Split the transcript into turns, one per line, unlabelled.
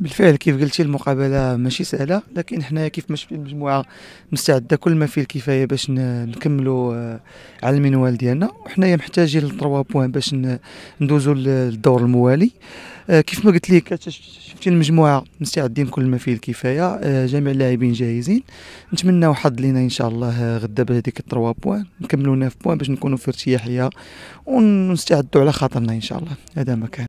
بالفعل كيف قلتي المقابله ماشي سهله لكن حنايا كيف مش المجموعه مستعده كل ما فيه الكفايه باش نكملوا آه، على المنوال ديالنا وحنايا محتاجين لطروا بوان باش ندوزوا للدور الموالي آه، كيف ما قلت لك شفتي المجموعه مستعدين كل ما فيه الكفايه آه، جميع اللاعبين جاهزين نتمناو حظ لينا ان شاء الله غدا بهذيك التروا بوان نكملوا في بوان باش نكونوا في ارتياحيه ونستعدوا على خاطرنا ان شاء الله هذا ما كان